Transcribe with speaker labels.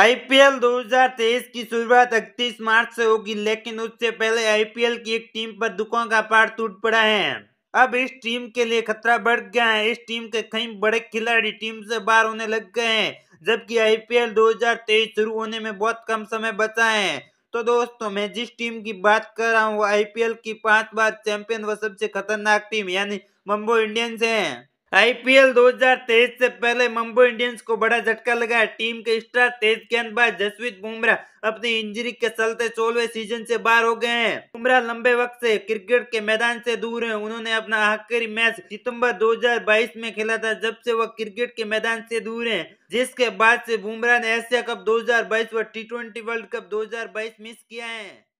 Speaker 1: IPL 2023 की शुरुआत 31 मार्च से होगी लेकिन उससे पहले आईपीएल की एक टीम पर दुकान का पार टूट पड़ा है अब इस टीम के लिए खतरा बढ़ गया है इस टीम के कई बड़े खिलाड़ी टीम से बाहर होने लग गए हैं जबकि आईपीएल 2023 शुरू होने में बहुत कम समय बचा है तो दोस्तों मैं जिस टीम की बात कर रहा हूँ वो आईपीएल की पांच बार चैंपियन व सबसे खतरनाक टीम यानी मुंबई इंडियंस है आईपीएल 2023 से पहले मुंबई इंडियंस को बड़ा झटका लगा टीम के स्टार तेज गेंदबाज जसवीत बुमराह अपनी इंजरी के चलते सोलवे सीजन से बाहर हो गए हैं बुमराह लंबे वक्त से क्रिकेट के मैदान से दूर हैं उन्होंने अपना आखिरी मैच सितंबर 2022 में खेला था जब से वह क्रिकेट के मैदान से दूर हैं जिसके बाद से बुमराह ने एशिया कप दो व टी वर्ल्ड कप दो मिस किया है